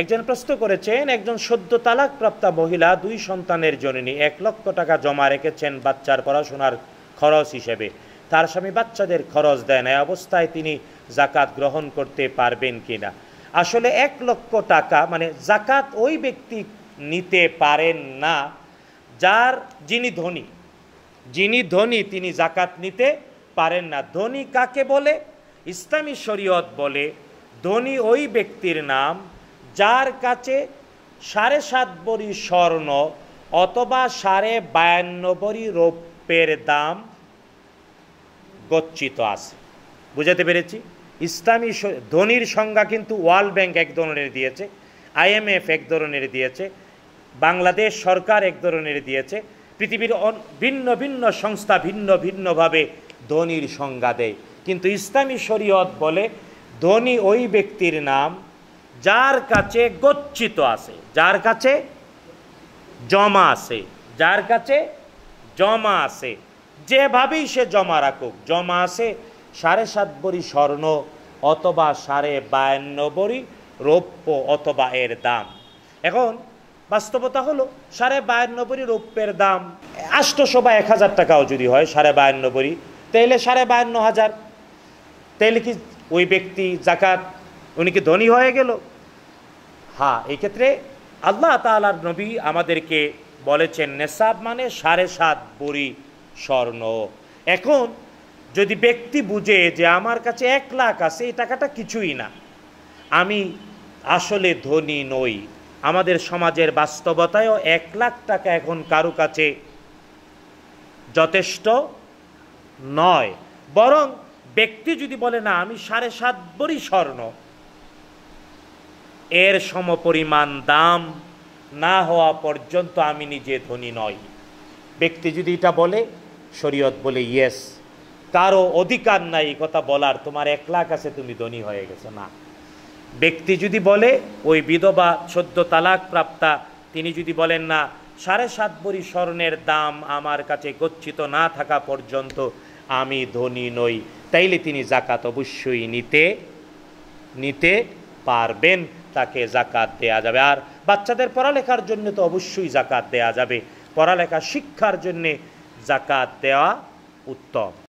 একজন প্রশ্ন করেছেন একজন সদ্য তালাক প্রাপ্তা মহিলা দুই সন্তানের জননী এক লক্ষ টাকা জমা রেখেছেন বাচ্চার পড়াশোনার খরচ হিসেবে তার স্বামী বাচ্চাদের খরচ দেয় না অবস্থায় তিনি জাকাত গ্রহণ করতে পারবেন কি না আসলে এক লক্ষ টাকা মানে জাকাত ওই ব্যক্তি নিতে পারেন না যার যিনি ধনী যিনি ধনী তিনি জাকাত নিতে পারেন না ধনী কাকে বলে ইসলামী শরীয়ত বলে ধনী ওই ব্যক্তির নাম যার কাছে সাড়ে সাত বড়ি স্বর্ণ অথবা সাড়ে বায়ান্ন বড়ি রৌপ্যের দাম গচ্ছিত আছে বুঝাতে পেরেছি ইসলামী ধনির সংজ্ঞা কিন্তু ওয়ার্ল্ড ব্যাংক এক ধরনের দিয়েছে আইএমএফ এক ধরনের দিয়েছে বাংলাদেশ সরকার এক ধরনের দিয়েছে পৃথিবীর ভিন্ন ভিন্ন সংস্থা ভিন্ন ভিন্নভাবে ধনির সংজ্ঞা দেয় কিন্তু ইসলামী শরীয়ত বলে ধনী ওই ব্যক্তির নাম যার কাছে গচ্ছিত আছে যার কাছে জমা আছে যার কাছে জমা আছে যেভাবেই সে জমা রাখুক জমা আছে সাড়ে সাত বড়ি স্বর্ণ অথবা সাড়ে বায়ান্ন বড়ি রৌপ্য অথবা এর দাম এখন বাস্তবতা হলো সাড়ে বায়ান্ন বড়ি রৌপ্যের দাম আষ্টশো বা এক হাজার টাকাও যদি হয় সাড়ে বায়ান্ন বড়ি তাহলে সাড়ে বায়ান্ন হাজার তাহলে কি ওই ব্যক্তি জাকাত উনি কি ধনী হয়ে গেল হ্যাঁ এই ক্ষেত্রে আল্লাহ তালার নবী আমাদেরকে বলেছেন নেশাব মানে সাড়ে সাত বড়ি স্বর্ণ এখন যদি ব্যক্তি বুঝে যে আমার কাছে এক লাখ আছে এই টাকাটা কিছুই না আমি আসলে ধনী নই আমাদের সমাজের বাস্তবতায়ও এক লাখ টাকা এখন কারো কাছে যথেষ্ট নয় বরং ব্যক্তি যদি বলে না আমি সাড়ে সাত বড়ি স্বর্ণ এর সমপরিমাণ দাম না হওয়া পর্যন্ত আমি নিজে ধনী নই ব্যক্তি যদি এটা বলে শরীয়ত বলে ইয়েস কারো অধিকার নাই এই কথা বলার তোমার এক লাখ আছে তুমি ধনী হয়ে গেছো না ব্যক্তি যদি বলে ওই বিধবা সদ্য তালাক প্রাপ্তা তিনি যদি বলেন না সাড়ে সাত বড়ি স্বর্ণের দাম আমার কাছে গচ্ছিত না থাকা পর্যন্ত আমি ধনী নই তাইলে তিনি জাকাত অবশ্যই নিতে নিতে পারবেন তাকে জাকাত দেয়া যাবে আর বাচ্চাদের পড়ালেখার জন্য তো অবশ্যই জাকাত দেয়া যাবে পড়ালেখা শিক্ষার জন্যে জাকাত দেওয়া উত্তম